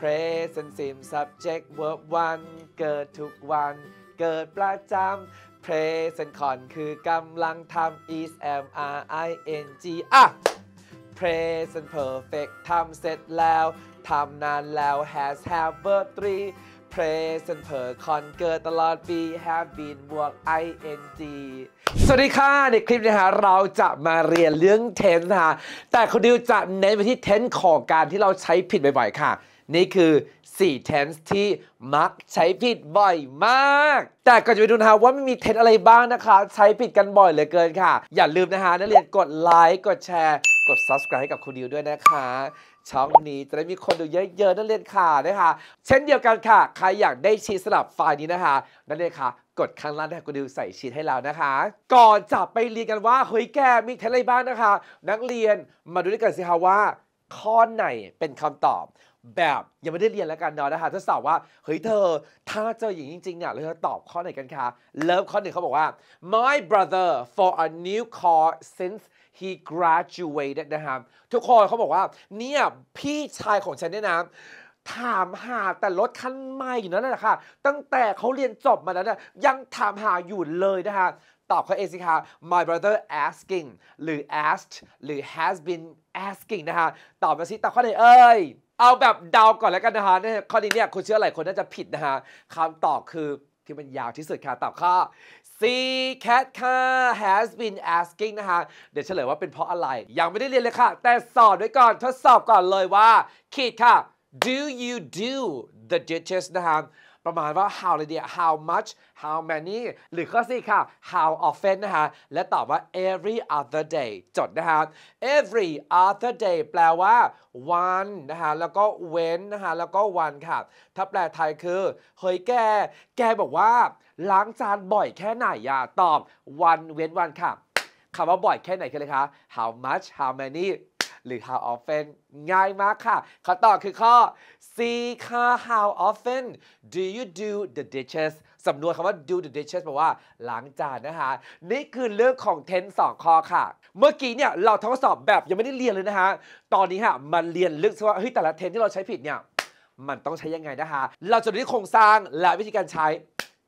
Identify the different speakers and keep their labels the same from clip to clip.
Speaker 1: present sim subject verb วันเกิดทุกวัน เกิดประจำ present con คือกำลังทำ is am are i n g อ่ะ present perfect ทำเสร็จแล้ว ทำนานแล้ว has have verb 3 present per con เกิดตลอดปี have been บวก ing สวัสดีค่ะในคลิปนี้ฮะเราจะมาเรียนเรื่อง tense คะแต่คุณดิวจะเน้นไปที่ tense ของการที่เราใช้ผิดบ่อยๆ ค่ะนี่คือ 4 tense ที่มักใช้ผิดบ่อยมาก แต่ก่อนจะไปดูนะฮะว่ามันมีเทนอะไรบ้างนะคะ ใช้ผิดกันบ่อยเหลือเกินค่ะ อย่าลืมนะฮะ นักเรียนกดไลค์ กดแชร์ กด subscribe ให้กับครูดิวด้วยนะคะ ช่องนี้จะได้มีคนดูเยอะๆ นักเรียนค่ะนะคะ เช่นเดียวกันค่ะ ใครอยากได้ชีสลับไฟล์นี้นะคะนักเรียนค่ะ กดข้างล่างนะุูดิวใส่ชีทให้เรานะคะ ก่อนจะไปเรียนกันว่าเฮ้ยแกมีเทนอะไรบ้างนะคะ นักเรียนมาดูด้วยกันสิคะว่าข้อไหนเป็นคำตอบแบบยังไม่ได้เรียนแล้วกันเนาะนะคะถ้าสาวว่า เฮ้ยเธอถ้าเจออย่างจริงๆเนี่ยเราจะตอบข้อไหนกันคะ เลิฟข้อหนึ่งเขาบอกว่า my brother for a new car since he graduated นะครับทุกคนเขาบอกว่า เนี่ยพี่ชายของฉันเนี่ยนะ ถามหาแต่รถคันใหม่อยู่นั่นแหละค่ะ ตั้งแต่เขาเรียนจบมาแล้วนะยังถามหาอยู่เลยนะคะตอบเขาเองสิคะ my brother asking หรือ asked หรือ has been asking นะคะตอบมาสิตอบข้อไหนเอ่ยเอาแบบเดาก่อนแล้วกันนะฮะข้อนี้เนี่ยคนเชื่อหลายคนน่าจะผิดนะฮะคำตอบคือที่มันยาวที่สุดค่ะตอบข้อ C cat ค่ะ has been asking นะคะเดี๋ยวเฉลยว่าเป็นเพราะอะไร ยังไม่ได้เรียนเลยค่ะ แต่สอบไว้ก่อนทดสอบก่อนเลยว่าคิดค่ะ do you do the dishes นะคะประมาณว่า how เลยเดีย how much how many หรือข้อสี่ค่ะ how often นะคะ และตอบว่า every other day จดนะคะ every other day แปลว่า one นะคะแล้วก็ when นะคะแล้วก็ one ค่ะ ถ้าแปลไทยคือ เฮ้ยแกแกบอกว่าล้างจานบ่อยแค่ไหนอย่าตอบ one when one ค่ะ คำว่าบ่อยแค่ไหนคืออะไรคะ how much how many หรือ how often ง่ายมากค่ะคำตอบคือข้อ C ค่ะ how often do you do the dishes สำนวนคำว่า do the dishes แปลว่าล้างจานนะคะนี่คือเรื่องของ tense สองข้อค่ะ เมื่อกี้เนี่ย เราทดสอบแบบยังไม่ได้เรียนเลยนะคะตอนนี้ค่ะมาเรียนลึกว่าเฮ้ยแต่ละ tense ที่เราใช้ผิดเนี่ย มันต้องใช้ยังไงนะคะเราจะรู่โครงสร้างและวิธีการใช้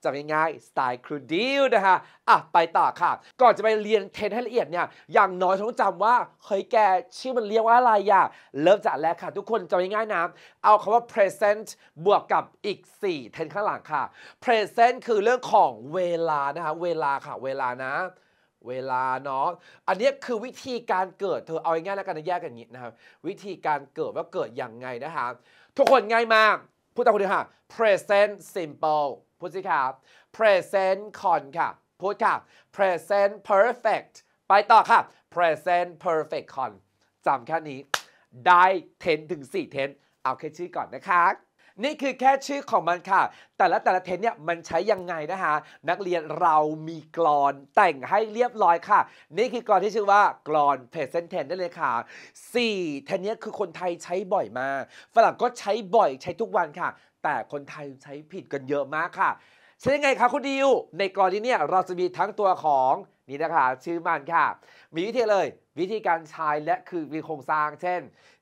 Speaker 1: จำง่ายๆสไตล์ครูดิวนะฮะอ่ะไปต่อค่ะ ก่อนจะไปเรียนเทนให้ละเอียดเนี่ย อย่างน้อยต้องจำว่า เคยแกชื่อมันเรียกว่าอะไรอย่าเริ่มจากแรกค่ะ ทุกคนจำง่ายๆนะ เอาคำว่า present บวกกับอีก 4 เทนข้างหลังค่ะ present คือเรื่องของเวลานะคะ เวลาค่ะ เวลานะ เวลาเนาะ อันนี้คือวิธีการเกิดเธอเอาง่ายๆแล้วกันแยกกันอย่างนี้นะครับวิธีการเกิดว่าเกิดอย่างไงนะคะ ทุกคนง่ายมากพูดตามคนณดีค่ะ present simple พูดสิครับ present con ค่ะ พูดค่ะ present perfect ไปต่อค่ะ present perfect con จำแค่นี้ได้เทนถึง4เทนเอาแค่ชื่อก่อนนะคะนี่คือแค่ชื่อของมันค่ะ แต่ละแต่ละเทนเนี่ยมันใช้ยังไงนะคะ นักเรียนเรามีกรอนแต่งให้เรียบร้อยค่ะนี่ คือกรอนที่ชื่อว่ากรอน present tense ได้เลยค่ะ4เทนนี้คือคนไทยใช้บ่อยมาก ฝรั่งก็ใช้บ่อยใช้ทุกวันค่ะ แต่คนไทยใช้ผิดกันเยอะมากค่ะใช่ยังไงคะคุณดิวในกรอนนีเนี่ยเราจะมีทั้งตัวของนี่นะคะชื่อมันค่ะ มีวิธีเลย วิธีการใช้และคือมีโครงสร้าง เช่น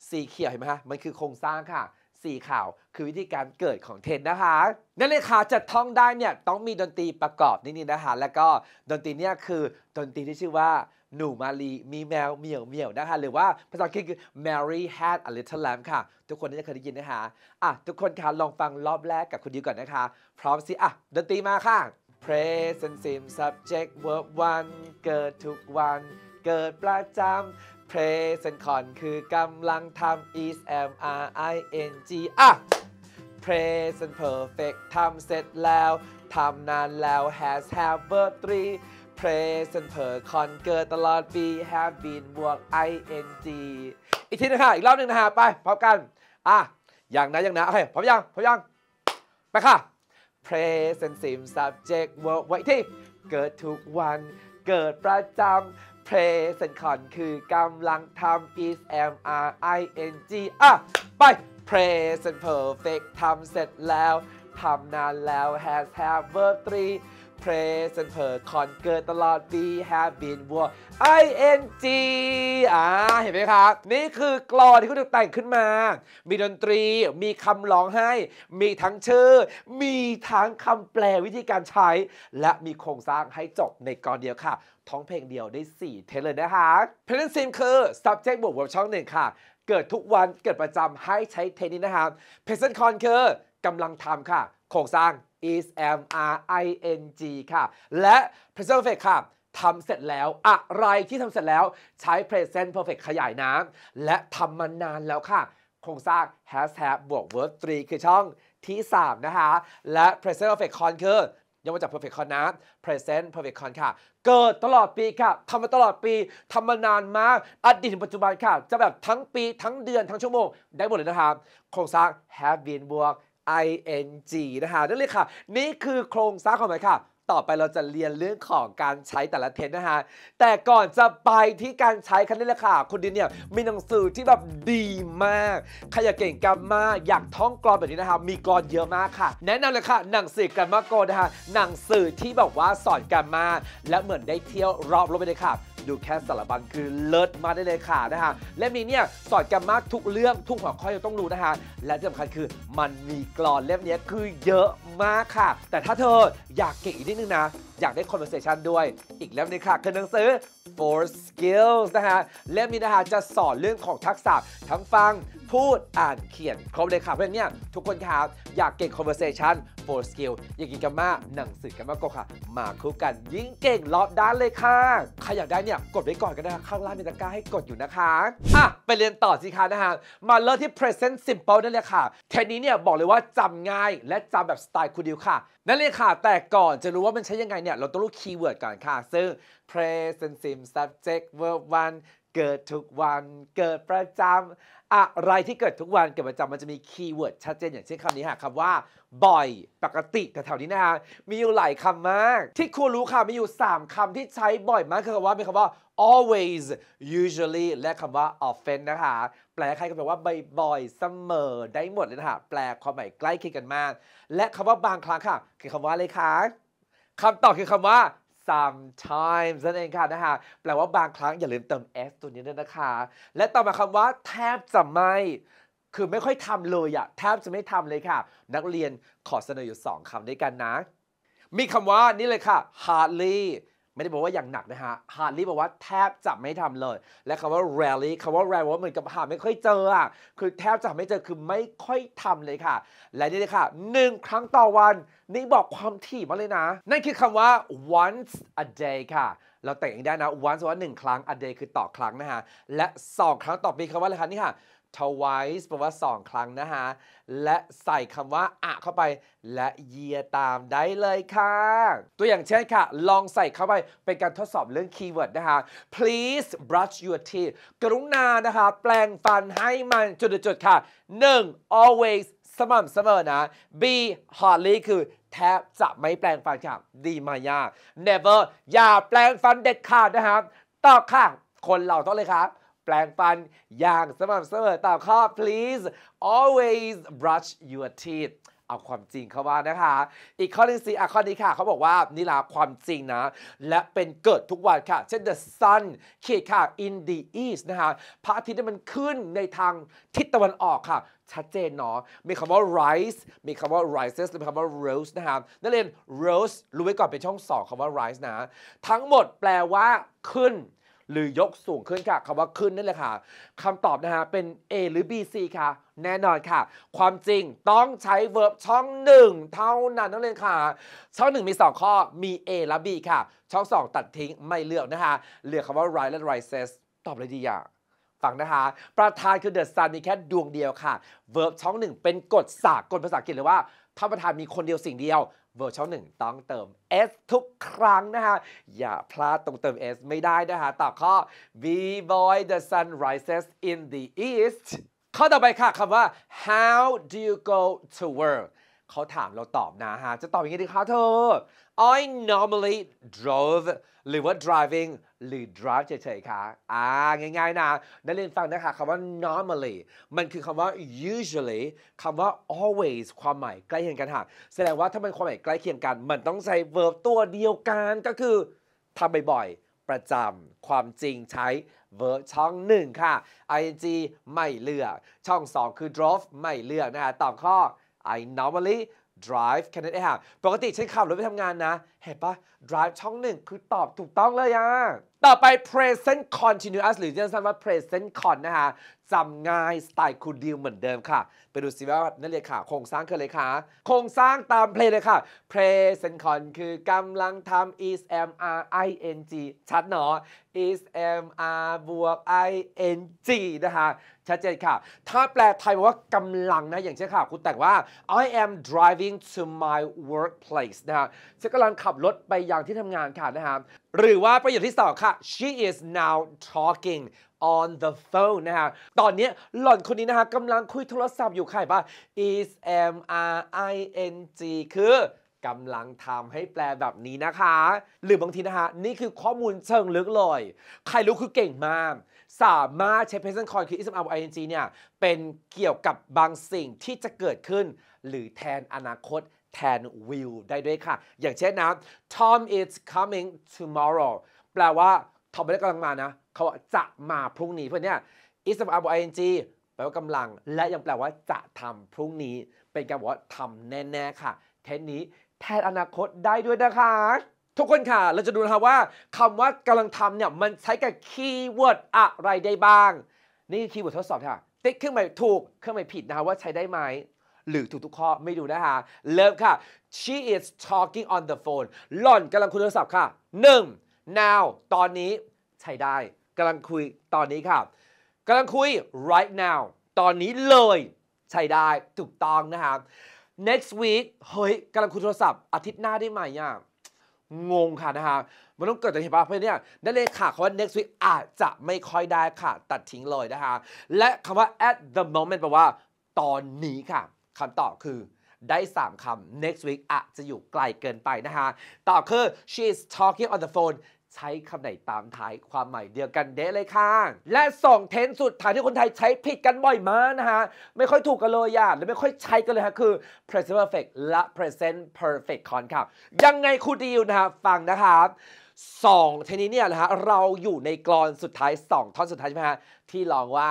Speaker 1: สีเขียวเห็นไหมฮะมันคือโครงสร้างค่ะ4ข่าวคือวิธีการเกิดของเทนนะคะนั่นเลยค่ะจัดท่องได้เนี่ยต้องมีดนตรีประกอบนิดนงนะคะแล้วก็ ดนตรีเนี่ยคือ ดนตรีที่ชื่อว่าหนูมาลีมีแมวเหมียวเหมียวนะคะ หรือว่า ภาษาอังกฤษคือ Mary had a little lamb ค่ะ ทุกคนน่าจะเคยได้ยินนะคะ อ่ะ ทุกคนคะลองฟังรอบแรกกับคุณดิวก่อนนะคะ พร้อมสิอ่ะดนตรีมาค่ะ present sim p l e subject verb one เกิดทุกวันเกิดประจำ present con คือกำลังทำ is am r ing อ่ะ present perfect ทำเสร็จแล้วทำนานแล้ว has have verb e present per f e con เกิดตลอดปี have been บวก ing อีกทีนะค่ะอีกรอบหนึ่งนะฮะไปพร้อมกัน อ่ะ อย่างนะอย่างนะโอเคพร้อมยัง พร้อมยัง ไปค่ะ present sim subject verb ไว้ที่เกิดทุกวัน เกิดประจำ present con คือ กำลัง ทำ is am are ing อ่ะ ไป present perfect ทำเสร็จแล้ว ทำนานแล้ว has have verb 3 praise and her conquer ตลอดป e have been w o r ing อ่าเห็นไหมครับนี่คือกลอที่คุณแต่งขึ้นมา มีดนตรี มีคำร้องให้ มีทั้งชื่อ มีทั้งคำแปลวิธีการใช้ และมีโครงสร้างให้จบในกรอนเดียวค่ะ ท้องเพลงเดียวได้ 4 เทเลยนะคะเพลงซ n มคือ subject บวก verb ช่องหนึ่งค่ะ เกิดทุกวันเกิดประจำให้ใช้เทนนี้นะครับ present con คือกำลังทำค่ะ โครงสร้าง is am are ing ค่ะและ present perfect ค่ะทำเสร็จแล้วอะไรที่ทำเสร็จแล้วใช้ present perfect ขยายน้ำและทำมานานแล้วค่ะ โครงสร้าง has have บวก verb 3คือช่องที่3นะคะและ present perfect con คือยัอมาจาก perfect con นะ present perfect con ค่ะ เกิดตลอดปีค่ะทำมาตลอดปีทำมานานมาก อดีตถึงปัจจุบันค่ะ จะแบบทั้งปีทั้งเดือนทั้งชั่วโมง ได้หมดเลยนะครับโครงสร้าง have been บวก ing นะคะนั่นเลยค่ะ นี่คือโครงสร้างของมันค่ะ ต่อไปเราจะเรียนเรื่องของการใช้แต่ละเทนนะฮะแต่ก่อนจะไปที่การใช้คันนี้แหละค่ะคุณดินเนี่ยมีหนังสือที่แบบดีมากใครอยากเก่งกรรมาอยากท่องกรอนแบบนี้นะคะ มีกรอนเยอะมากค่ะ แนะนำเลยค่ะ หนังสือกรรมาโกนะคะ หนังสือที่แบบว่าสอนกรรมมาและเหมือนได้เที่ยวรอบโลกไปเลยค่ะดูแคสสารบัญคือเลิศมาได้เลยค่ะนะฮะและมีเนี่ยสอดกันมากทุกเรื่องทุกหัวข้อที่ต้องรู้นะฮะ และที่สำคัญคือมันมีกรอนเล่มนี้คือเยอะมากค่ะ แต่ถ้าเธออยากเก่งอีกนิดนึงนะอยากได้ conversation ด้วยอีกเล่มนึงค่ะคือหนังสือ four skills นะฮะเล่มนี้นะฮะจะสอนเรื่องของทักษะทั้งฟังพูดอ่านเขียน ครบเลยค่ะเพื่อนเนี่ยทุกคนครับอยากเก่ง conversation four skill อยากกินกัมมาหนังสือกัมมาโกค่ะ มาคู่กันยิ่งเก่งรอบด้านเลยค่ะ ใครอยากได้เนี่ยกดไว้ก่อนก็ได้ข้างล่างมีตะกร้าให้กดอยู่นะคะอ่ะไปเรียนต่อสิคะนะฮะมาเริ่มที่ present simple นั่นเลยค่ะเทนนี้เนี่ยบอกเลยว่าจำง่าย และจำแบบสไตล์คุณดิวค่ะนั่นเลยค่ะ แต่ก่อนจะรู้ว่ามันใช้ยังไงเนี่ย เราต้องรู้คีย์เวิร์ดก่อนค่ะซึ่ง present simple subject verb one เกิดทุกวัน เกิดประจำอะไรที่เกิดทุกวันเกิดประจำมันจะมีคีย์เวิร์ดชัดเจนอย่างเช่นคำนี้ค่ะคำว่า บ่อยปกติแต่แถวนี้นะคะมีอยู่หลายคำมาก ที่ควรรู้ค่ะ มีอยู่ 3 คำที่ใช้บ่อยมากคือคำว่าเป็นคำว่า always usually และคำว่า often นะคะแปลใครก็แปลว่าบ่อยๆ เสมอได้หมดเลยนะคะแปลความหมายใกล้เคียงกันมาก และคำว่าบางครั้งค่ะ คือคำว่าอะไรคะคำตอบคือคำว่า sometimes นั่นเองค่ะนะคะแปลว่าบางครั้งอย่าลืมเติม s ตัวนี้ด้วยนะคะ และต่อมาคำว่า แทบจะไม่ คือไม่ค่อยทำเลยอะแทบจะไม่ทำเลยค่ะ นักเรียนขอเสนออยู่ 2คำด้วยกันนะ มีคำว่านี่เลยค่ะ hardly ไม่ได้บอกว่าอย่างหนักนะฮะฮาร์ลี่บอกว่าแทบจะไม่ทำเลย และคำว่า r a l l y คำว่า r a l e ว่าเหมือนกับหาไม่ค่อยเจออ่ะ คือแทบจะไม่เจอ คือไม่ค่อยทำเลยค่ะ และนี่เลยค่ะหนึ่งครั้งต่อวัน นี่บอกความถี่มาเลยนะ นั่นคือคำว่า once a day ค่ะ เราแต่งเองได้นะ once ว่าหนึ่งครั้ง a day คือต่อครั้งนะฮะ และ 2 ครั้งต่อปีคำว่าอะไรคะนี่ค่ะ twice แปลว่า 2 ครั้งนะฮะ และใส่คำว่าอะเข้าไป และเยียตามได้เลยค่ะ ตัวอย่างเช่นค่ะ ลองใส่เข้าไปเป็นการทดสอบเรื่องคีย์เวิร์ดนะคะ please brush your teeth กรุณานะคะ แปลงฟันให้มันจุดๆค่ะ 1. always สม่ำเสมอนะ B hardly คือแทบจะไม่แปลงฟันค่ะดีมายาก never อย่าแปลงฟันเด็ดขาดนะครับตอบค่ะ คนเราต้องเลยครับแปลงฟันอย่างสม่ำเสมอตามข้อ please always brush your teeth เอาความจริงเข้าว่านะคะ อีกข้อหนึ่งสิอ่ะข้อนี้ค่ะเขาบอกว่านิลาความจริงนะ และเป็นเกิดทุกวันค่ะเช่น the sun ขีดค่ะ in the east นะคะพระอาทิตย์มันขึ้นในทางทิศตะวันออกค่ะ ชัดเจนเนาะ มีคำว่า rise มีคำว่า rises มีคำว่า rose นะคะนักเรียน rose รู้ไว้ก่อนเป็นช่องสองคำว่า rise นะทั้งหมดแปลว่าขึ้นหรือยกสูงขึ้นค่ะ คำว่าขึ้นนั่นแหละค่ะ คำตอบนะฮะ เป็น A หรือ B C ค่ะ แน่นอนค่ะ ความจริงต้องใช้ verb ช่อง 1 เท่านั้นนัองเยนค่ะ ช่อง 1 มี 2 ข้อมี A และ B ค่ะ ช่อง 2 ตัดทิ้งไม่เลือกนะคะเหลือคำว่า right และ rises ตอบเลยดีอ่ะฟังนะคะ ประธานคือเด e s ซันมีแค่ดวงเดียวค่ะ verb ช่อง1เป็นกฎสากลภาษาอังกฤษเลยว่าถ้าประธานมีคนเดียวสิ่งเดียวเวอร์ชันหนึ่งต้องเติม S ทุกครั้งนะฮะ อย่าพลาดตรงเติม S ไม่ได้นะฮะตอบข้อ b boy the sun rises in the east ข้อต่อไปค่ะคำว่า how do you go to work เขาถามเราตอบนะฮะ จะตอบอย่างนี้ดีคะเธอ I normally drove หรือว่า driving หรือ drive เฉยๆค่ะ อ่า ง่าย ๆ นะนักเรียนฟังนะคะคำว่า normally มันคือคำว่า usually คำว่า always ความหมายใกล้เคียงกันค่ะแสดงว่าถ้ามันความหมายใกล้เคียงกัน มันต้องใช้ verb ตัวเดียวกันก็คือทำบ่อยๆ ประจำ ความจริงใช้ verb ช่องหนึ่งค่ะ ing ไม่เลือก ช่อง2คือ drove ไม่เลือกนะคะตอบข้อ I normally drive แค่นั้นเองค่ะปกติฉันขับรถไปทำงานนะ เห็นปะ drive ช่องหนึ่งคือตอบถูกต้องเลยอ่ะต่อไป present continuous หรือที่เรียกว่า present con นะคะจำง่ายสไตล์คูดิวเหมือนเดิมค่ะ ไปดูสิว่า นั่นเลยค่ะโครงสร้างคืออะไรคะโครงสร้างตามเพลงเลยค่ะ present con คือกำลังทำ is am are i n g ชัดเนาะ is am are บวก i n g นะคะชัดเจนค่ะ ถ้าแปลไทยว่ากำลังนะ อย่างเช่นค่ะคุณแต่งว่า I am driving to my workplace นะคะฉันกำลังขับรถไปยังที่ทำงานค่ะนะคะหรือว่าประโยคที่สองค่ะ she is now talking on the phone นะฮะ ตอนนี้หล่อนคนนี้นะฮะกำลังคุยโทรศัพท์อยู่ค่ะป่ะ is m r i n g คือกำลังทำให้แปลแบบนี้นะคะ หรือบางทีนะคะนี่คือข้อมูลเชิงลึกเลยใครรู้คือเก่งมาก สามารถใช้ present coin คือ is m r i n g เนี่ย เป็นเกี่ยวกับบางสิ่งที่จะเกิดขึ้น หรือแทนอนาคตแทน will ได้ด้วยค่ะ อย่างเช่นนะ Tom is coming tomorrow แปลว่า tom ไม่ได้กำลังมานะ เขาจะมาพรุ่งนี้ เพ่อนเนี่ย is about ing แปลว่ากำลัง และยังแปลว่าจะทำพรุ่งนี้ เป็นการบอกว่าทำแน่ๆค่ะเทนนี้แทนอนาคตได้ด้วยนะคะ ทุกคนค่ะ เราจะดูนะคะว่าคำว่ากำลังทำเนี่ย มันใช้กับคีย์เวิร์ดอะไรได้บ้าง นี่คือคีย์เวิร์ดทดสอบ ค่ะ ติ๊กเครื่องหมายถูกเครื่องหมายผิดนะคะว่าใช้ได้ไหมหรือถูกทุกข้อไม่ดูนะคะเริ่มค่ะ she is talking on the phone หล่อนกำลังคุยโทรศัพท์ค่ะ 1. now ตอนนี้ใช้ได้กำลังคุยตอนนี้ค่ะกำลังคุย right now ตอนนี้เลย ใช้ได้ถูกต้องนะคะ next week เฮ้ยกำลังคุยโทรศัพท์ อาทิตย์หน้าได้ไหมอ่ะงงค่ะนะฮะมันต้องเกิดจากเหตุผลเพราะเนี่ยนั่นเลยค่ะคำว่า next week อาจจะไม่ค่อยได้ค่ะ ตัดทิ้งเลยนะคะและคำว่า at the moment แปลว่า ตอนนี้ค่ะคำตอบคือ ได้ 3คำ next week อาจจะอยู่ไกลเกินไปนะฮะ ต่อคือ she is talking on the phone ใช้คำไหนตามท้ายความหมายเดียวกันเด้เลยค่ะ และสองเทนสุดท้ายที่คนไทยใช้ผิดกันบ่อยมากนะฮะ ไม่ค่อยถูกกันเลยอ่ะและไม่ค่อยใช้กันเลยฮะคือ present perfect และ present perfect con ครับยังไงคุณดิวนะฮะ ฟังนะครับสองเทนนี้เนี่ยนะฮะเราอยู่ในกรอนสุดท้าย 2ท่อนสุดท้ายใช่ไหมฮะที่ลองว่า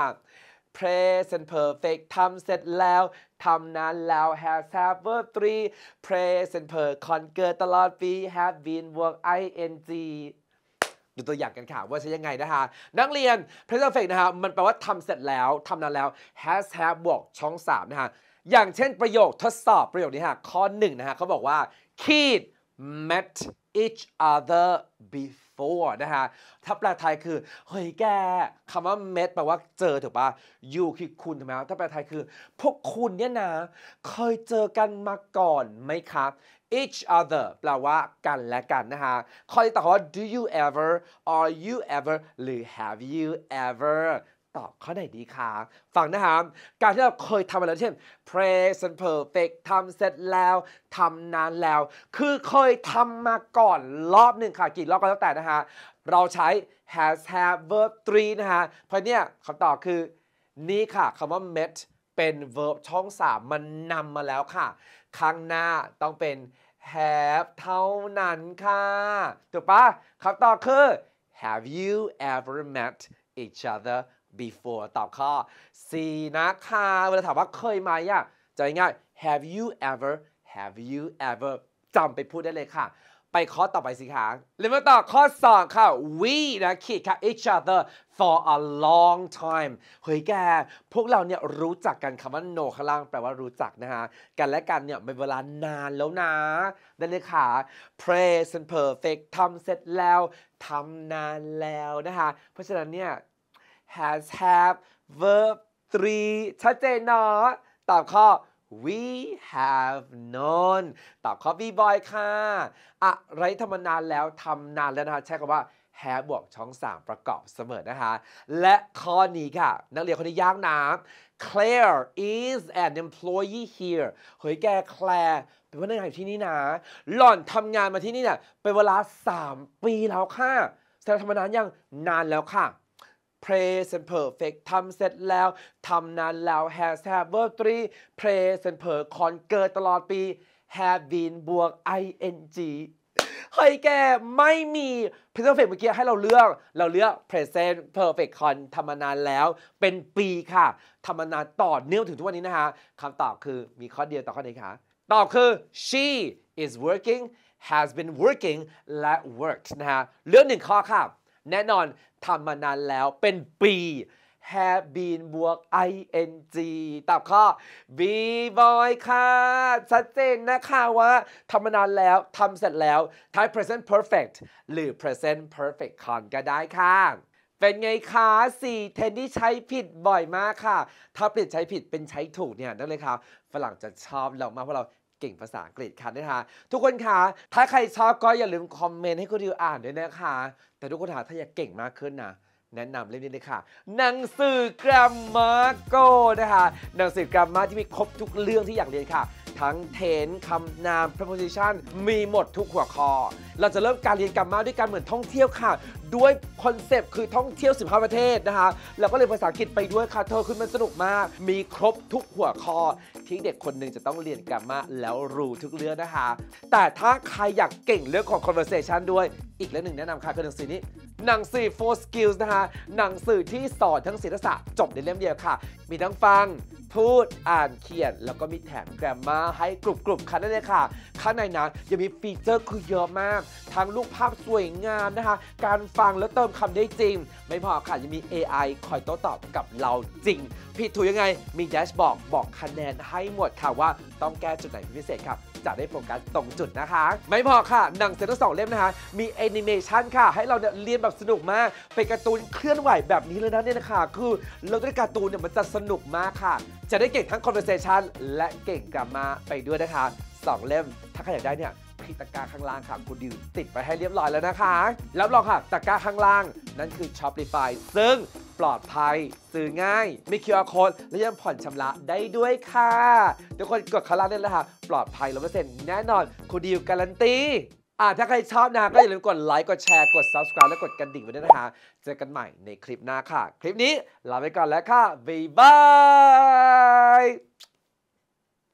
Speaker 1: present perfect ทำเสร็จแล้วทำนั้นแล้ว has have verb three present perfect คอนเกิดตลอดปี have been work ing ดูตัวอย่างกันค่ะ ว่าใช้ยังไงนะคะนักเรียน present perfect นะคะมันแปลว่าทำเสร็จแล้วทำนั้นแล้ว has have บวกช่อง 3 นะคะอย่างเช่นประโยคทดสอบประโยคนี้ค่ะข้อ1 นะฮะเขาบอกว่า kid met each other before for นะฮะถ้าแปลไทยคือ เฮ้ยแกคำว่าเม็ดแปลว่าเจอถูกปะ you คือคุณถูกไหมถ้าแปลไทยคือ พวกคุณเนี่ยนะ เคยเจอกันมาก่อนไหมครับ each other แปลว่ากันและกันนะคะข้อที่ต่อว่า do you ever are you ever หรือ have you ever ตอบข้อไหนดีคะฟังนะครับการที่เราเคยทำมาแล้วเช่น present perfect ทำเสร็จแล้ว ทำนานแล้ว คือเคยทำมาก่อนรอบหนึ่งค่ะ กี่รอบก็แล้วแต่นะฮะ เราใช้ has have verb 3 นะฮะ เพราะเนี่ยคำตอบคือ นี่ค่ะ คำว่า met เป็น verb ช่องสมมันนำมาแล้วค่ะ ครั้งหน้าต้องเป็น have เท่านั้นค่ะ ถูกปะ คำตอบคือ have you ever met each other before ตอบข้อ C นะคะเวลาถามว่าเคยไหมอ่ะจะง่าย have you ever have you ever จำไปพูดได้เลยค่ะ ไปข้อต่อไปสิคะเรียนมาต่อข้อ 2 ค่ะ we นะคิดค่ะ each other for a long time เฮ้ยแก พวกเราเนี่ยรู้จักกันคำว่า no ข้างล่าง แปลว่ารู้จักนะฮะ กันและกันเนี่ยเป็นเวลานานแล้วนะ ได้เลยค่ะ present perfect ทำเสร็จแล้วทำนานแล้วนะคะ เพราะฉะนั้นเนี่ย has have verb three ชัดเจนเนาะ ตอบข้อ we have known ตอบข้อ B บอยค่ะอะไรทำมานานแล้วทำนานแล้วนะคะใช้คำว่า have บวกช่องสามประกอบเสมอนะคะ และข้อนี้ค่ะ นักเรียนคนนี้ยากนะ Claire is an employee here เฮ้ยแก Claire เป็นพนักงานอยู่ที่นี่นะ หล่อนทำงานมาที่นี่เนี่ย เป็นเวลา 3 ปีแล้วค่ะ แสดงทำมานานยังนานแล้วค่ะ present perfect ทำเสร็จแล้วทำนานแล้ว has have verb 3 present perfect คอนเกิดตลอดปี have been บวก ing เฮ้ยแกไม่มี present perfect เมื่อกี้ให้เราเลือกเราเลือก present perfect คอนทำมานานแล้ว เป็นปีค่ะทำมานานต่อเนื่องถึงทุกวันนี้นะคะคำตอบคือมีข้อเดียวต่อข้อไหนคะตอบคือ she is working has been working และ worked นะฮะเลือกหนึ่งข้อค่ะแน่นอนทำมานานแล้วเป็นปี have been บวก ing ตอบข้อ b boy ค่ะชัดเจนนะคะว่าทำมานานแล้วทำเสร็จแล้วใช้ present perfect หรือ present perfect คอนก็ได้ค่ะ เป็นไงคะสี่เทนที่ใช้ผิดบ่อยมากค่ะ ถ้าเปลี่ยนใช้ผิดเป็นใช้ถูกเนี่ยนั่นเลยค่ะ ฝรั่งจะชอบเรามากเพราะเราเก่งภาษาอังกฤษค่ะนะคะทุกคนคะถ้าใครชอบก็อย่าลืมคอมเมนต์ให้คุณดิวอ่านด้วยนะคะ แต่ทุกคนถ้าอยากเก่งมากขึ้นนะแนะนำเล่มนี้เลยค่ะหนังสือกราฟมาโกนะคะหนังสือกราฟมาที่มีครบทุกเรื่องที่อยากเรียนค่ะ ทั้งเทนคำนาม preposition มีหมดทุกหัวข้อเราจะเริ่มการเรียนกราฟมาด้วยการเหมือนท่องเที่ยวค่ะ ด้วยคอนเซปต์คือท่องเที่ยว15ประเทศนะคะแล้วก็เรียนภาษาอังกฤษไปด้วย ค่ะเธอคือมันสนุกมาก มีครบทุกหัวข้อที่เด็กคนหนึ่งจะต้องเรียนกราฟมาแล้วรู้ทุกเรื่องนะคะแต่ถ้าใครอยากเก่งเรื่องของ conversation ด้วยอีกเล่มหนึ่งแนะนำค่ะคือหนังสือนี้หนังสือ Four Skills นะคะ หนังสือที่สอนทั้งศิลปะจบในเล่มเดียวค่ะ มีทั้งฟังพูดอ่านเขียนแล้วก็มีแถมแกรมมาให้กลุ่มๆคันได้เลยค่ะข้างในนั้นยังมีฟีเจอร์คือเยอะมากทั้งรูปภาพสวยงามนะคะ การฟังแล้วเติมคำได้จริง ไม่พอค่ะยังมี AI คอยโต้ตอบกับเราจริงผิดถูกยังไงมีแดชบอร์ดบอกคะแนนให้หมดค่ะว่าต้องแก้จุดไหนพิเศษครับจะได้โฟกัสตรงจุดนะคะไม่พอค่ะหนังสซอทั้สองเล่มนะคะมีแอนิเมชันค่ะ ให้เราเนี่ยเรียนแบบสนุกมากเป็นการ์ตูนเคลื่อนไหวแบบนี้เลยนะเนี่ยนะคะคือเราด้วยการ์ตูนเนี่ยมันจะสนุกมากค่ะจะได้เก่งทั้ง conversation และเก่งกรรมาไปด้วยนะคะ2 เล่ม ถ้าใครอยากได้เนี่ยพีิตะกาข้างล่างค่ะคุณดิวติดไปให้เรียบร้อยแล้วนะคะรับรองค่ะตะกาข้างล่างนั่นคือ Shopify ซึ่งปลอดภัย ซื้อง่ายมี QR code และยังผ่อนชำระได้ด้วยค่ะ ทุกคนกดข้างล่างได้เลยค่ะ ปลอดภัยร้อเปอร์เซ็นต์แน่นอนคุณดิวการันตีอ่าถ้าใครชอบนะฮะก็อย่าลืมกดไลค์กดแชร์กด subscribe และกดกระดิ่งไว้ด้วยนะฮะเจอกันใหม่ในคลิปหน้าค่ะ คลิปนี้ลาไปก่อนแล้วค่ะบ๊ายบาย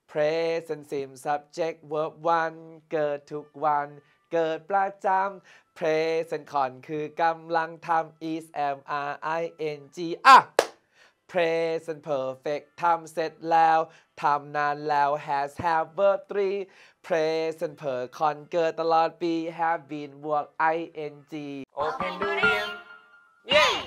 Speaker 1: present sim p l e subject verb one เกิดทุกวัน เกิดประจำ present con คือกำลังทำ is am are ing อ่ะ present perfect ทำเสร็จแล้ว ทำนานแล้ว has have verb three present per f e con เกิดตลอดปี have been บวก ing open ดูเรียนเย้